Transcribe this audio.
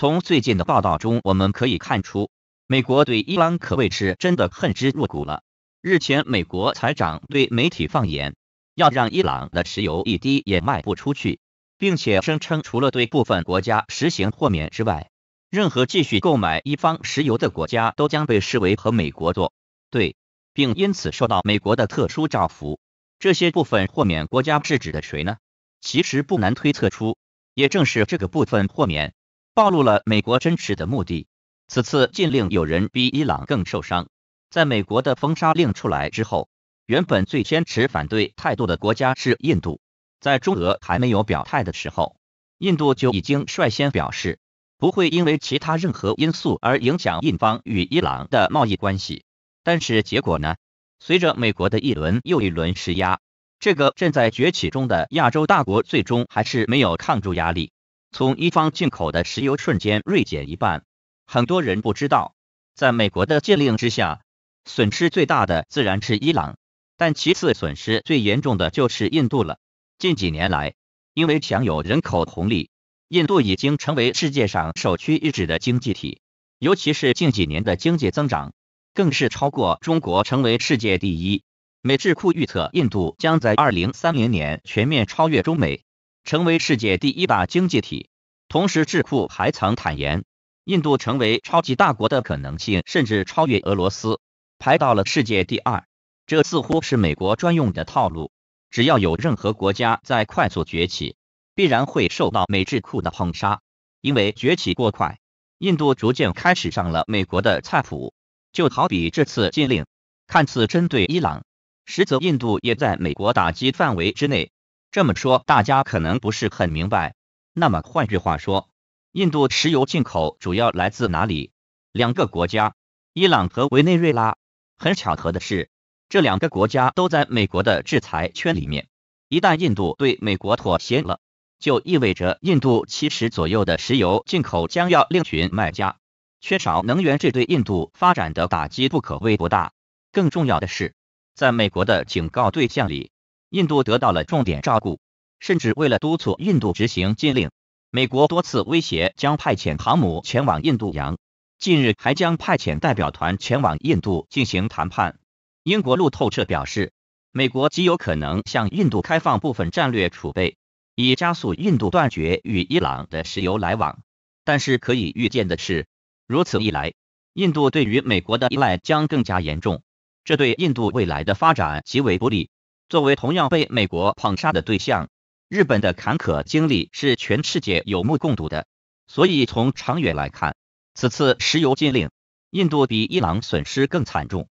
从最近的报道中，我们可以看出，美国对伊朗可谓是真的恨之入骨了。日前，美国财长对媒体放言，要让伊朗的石油一滴也卖不出去，并且声称，除了对部分国家实行豁免之外，任何继续购买一方石油的国家都将被视为和美国作对，并因此受到美国的特殊照拂。这些部分豁免国家是指的谁呢？其实不难推测出，也正是这个部分豁免。暴露了美国真实的目的。此次禁令，有人比伊朗更受伤。在美国的封杀令出来之后，原本最坚持反对态度的国家是印度。在中俄还没有表态的时候，印度就已经率先表示不会因为其他任何因素而影响印方与伊朗的贸易关系。但是结果呢？随着美国的一轮又一轮施压，这个正在崛起中的亚洲大国最终还是没有抗住压力。从伊方进口的石油瞬间锐减一半，很多人不知道，在美国的禁令之下，损失最大的自然是伊朗，但其次损失最严重的就是印度了。近几年来，因为享有人口红利，印度已经成为世界上首屈一指的经济体，尤其是近几年的经济增长，更是超过中国，成为世界第一。美智库预测，印度将在二零三零年全面超越中美。成为世界第一大经济体，同时智库还曾坦言，印度成为超级大国的可能性甚至超越俄罗斯，排到了世界第二。这似乎是美国专用的套路，只要有任何国家在快速崛起，必然会受到美智库的捧杀。因为崛起过快，印度逐渐开始上了美国的菜谱。就好比这次禁令，看似针对伊朗，实则印度也在美国打击范围之内。这么说，大家可能不是很明白。那么换句话说，印度石油进口主要来自哪里？两个国家，伊朗和委内瑞拉。很巧合的是，这两个国家都在美国的制裁圈里面。一旦印度对美国妥协了，就意味着印度七十左右的石油进口将要另寻卖家，缺少能源这对印度发展的打击不可谓不大。更重要的是，在美国的警告对象里。印度得到了重点照顾，甚至为了督促印度执行禁令，美国多次威胁将派遣航母前往印度洋。近日还将派遣代表团前往印度进行谈判。英国路透社表示，美国极有可能向印度开放部分战略储备，以加速印度断绝与伊朗的石油来往。但是可以预见的是，如此一来，印度对于美国的依赖将更加严重，这对印度未来的发展极为不利。作为同样被美国捧杀的对象，日本的坎坷经历是全世界有目共睹的。所以从长远来看，此次石油禁令，印度比伊朗损失更惨重。